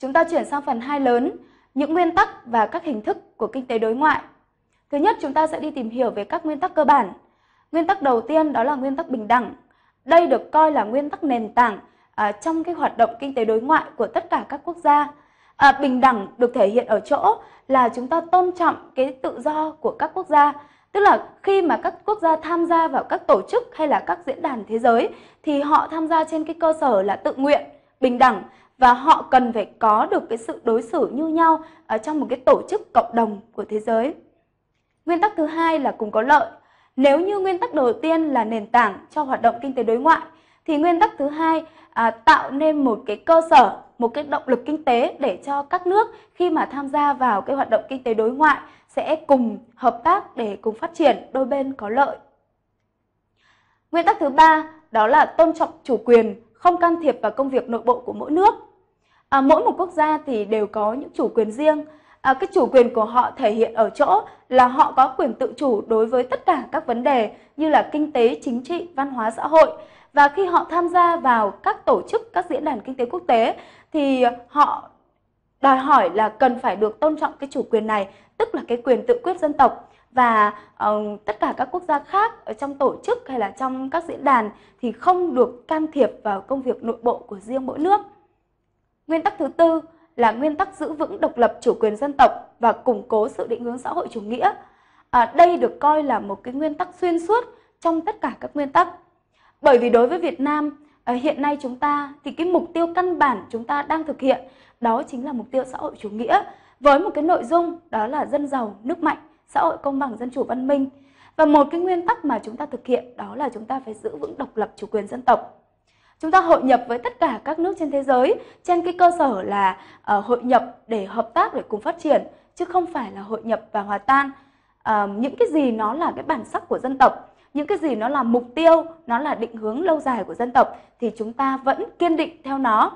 Chúng ta chuyển sang phần 2 lớn, những nguyên tắc và các hình thức của kinh tế đối ngoại. Thứ nhất, chúng ta sẽ đi tìm hiểu về các nguyên tắc cơ bản. Nguyên tắc đầu tiên đó là nguyên tắc bình đẳng. Đây được coi là nguyên tắc nền tảng à, trong cái hoạt động kinh tế đối ngoại của tất cả các quốc gia. À, bình đẳng được thể hiện ở chỗ là chúng ta tôn trọng cái tự do của các quốc gia. Tức là khi mà các quốc gia tham gia vào các tổ chức hay là các diễn đàn thế giới thì họ tham gia trên cái cơ sở là tự nguyện, bình đẳng và họ cần phải có được cái sự đối xử như nhau ở ờ, trong một cái tổ chức cộng đồng của thế giới. Nguyên tắc thứ hai là cùng có lợi. Nếu như nguyên tắc đầu tiên là nền tảng cho hoạt động kinh tế đối ngoại thì nguyên tắc thứ hai à, tạo nên một cái cơ sở, một cái động lực kinh tế để cho các nước khi mà tham gia vào cái hoạt động kinh tế đối ngoại sẽ cùng hợp tác để cùng phát triển đôi bên có lợi. Nguyên tắc thứ ba đó là tôn trọng chủ quyền, không can thiệp vào công việc nội bộ của mỗi nước à, mỗi một quốc gia thì đều có những chủ quyền riêng à, cái chủ quyền của họ thể hiện ở chỗ là họ có quyền tự chủ đối với tất cả các vấn đề như là kinh tế chính trị văn hóa xã hội và khi họ tham gia vào các tổ chức các diễn đàn kinh tế quốc tế thì họ đòi hỏi là cần phải được tôn trọng cái chủ quyền này tức là cái quyền tự quyết dân tộc và uh, tất cả các quốc gia khác ở trong tổ chức hay là trong các diễn đàn thì không được can thiệp vào công việc nội bộ của riêng mỗi nước Nguyên tắc thứ tư là nguyên tắc giữ vững độc lập chủ quyền dân tộc và củng cố sự định hướng xã hội chủ nghĩa. À, đây được coi là một cái nguyên tắc xuyên suốt trong tất cả các nguyên tắc. Bởi vì đối với Việt Nam à, hiện nay chúng ta thì cái mục tiêu căn bản chúng ta đang thực hiện đó chính là mục tiêu xã hội chủ nghĩa với một cái nội dung đó là dân giàu, nước mạnh, xã hội công bằng, dân chủ văn minh. Và một cái nguyên tắc mà chúng ta thực hiện đó là chúng ta phải giữ vững độc lập chủ quyền dân tộc chúng ta hội nhập với tất cả các nước trên thế giới trên cái cơ sở là uh, hội nhập để hợp tác để cùng phát triển chứ không phải là hội nhập và hòa tan uh, những cái gì nó là cái bản sắc của dân tộc những cái gì nó là mục tiêu nó là định hướng lâu dài của dân tộc thì chúng ta vẫn kiên định theo nó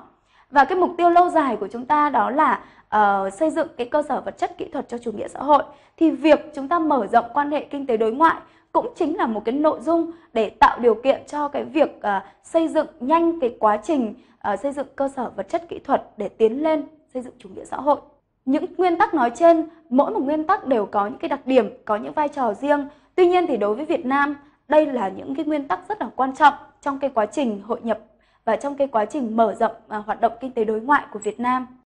và cái mục tiêu lâu dài của chúng ta đó là uh, xây dựng cái cơ sở vật chất kỹ thuật cho chủ nghĩa xã hội thì việc chúng ta mở rộng quan hệ kinh tế đối ngoại cũng chính là một cái nội dung để tạo điều kiện cho cái việc à, xây dựng nhanh cái quá trình à, xây dựng cơ sở vật chất kỹ thuật để tiến lên xây dựng chủ nghĩa xã hội. Những nguyên tắc nói trên, mỗi một nguyên tắc đều có những cái đặc điểm, có những vai trò riêng. Tuy nhiên thì đối với Việt Nam, đây là những cái nguyên tắc rất là quan trọng trong cái quá trình hội nhập và trong cái quá trình mở rộng à, hoạt động kinh tế đối ngoại của Việt Nam.